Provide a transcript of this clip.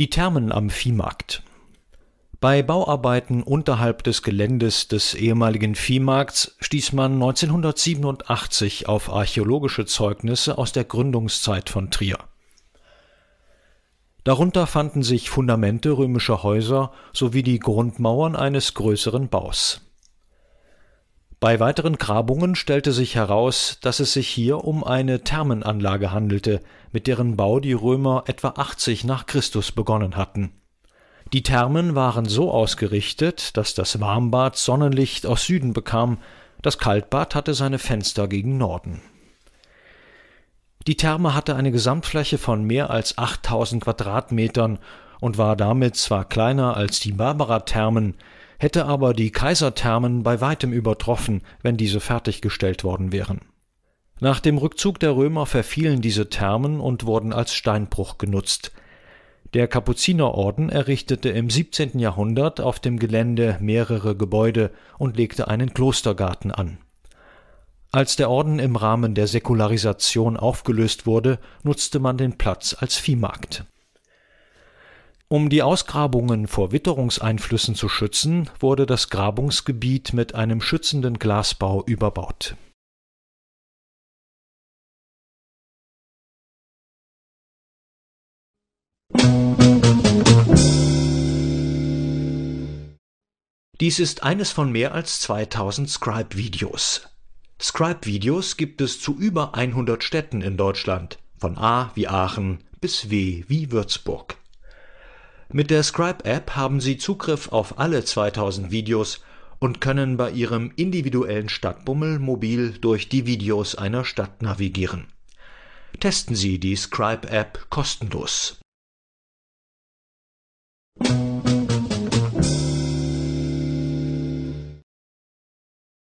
Die Thermen am Viehmarkt. Bei Bauarbeiten unterhalb des Geländes des ehemaligen Viehmarkts stieß man 1987 auf archäologische Zeugnisse aus der Gründungszeit von Trier. Darunter fanden sich Fundamente römischer Häuser sowie die Grundmauern eines größeren Baus bei weiteren Grabungen stellte sich heraus, dass es sich hier um eine Thermenanlage handelte, mit deren Bau die Römer etwa 80 nach Christus begonnen hatten. Die Thermen waren so ausgerichtet, dass das Warmbad Sonnenlicht aus Süden bekam, das Kaltbad hatte seine Fenster gegen Norden. Die Therme hatte eine Gesamtfläche von mehr als 8000 Quadratmetern und war damit zwar kleiner als die Barbara-Thermen, hätte aber die Kaiserthermen bei weitem übertroffen, wenn diese fertiggestellt worden wären. Nach dem Rückzug der Römer verfielen diese Thermen und wurden als Steinbruch genutzt. Der Kapuzinerorden errichtete im 17. Jahrhundert auf dem Gelände mehrere Gebäude und legte einen Klostergarten an. Als der Orden im Rahmen der Säkularisation aufgelöst wurde, nutzte man den Platz als Viehmarkt. Um die Ausgrabungen vor Witterungseinflüssen zu schützen, wurde das Grabungsgebiet mit einem schützenden Glasbau überbaut. Dies ist eines von mehr als 2000 Scribe-Videos. Scribe-Videos gibt es zu über 100 Städten in Deutschland, von A wie Aachen bis W wie Würzburg. Mit der Scribe-App haben Sie Zugriff auf alle 2000 Videos und können bei Ihrem individuellen Stadtbummel mobil durch die Videos einer Stadt navigieren. Testen Sie die Scribe-App kostenlos.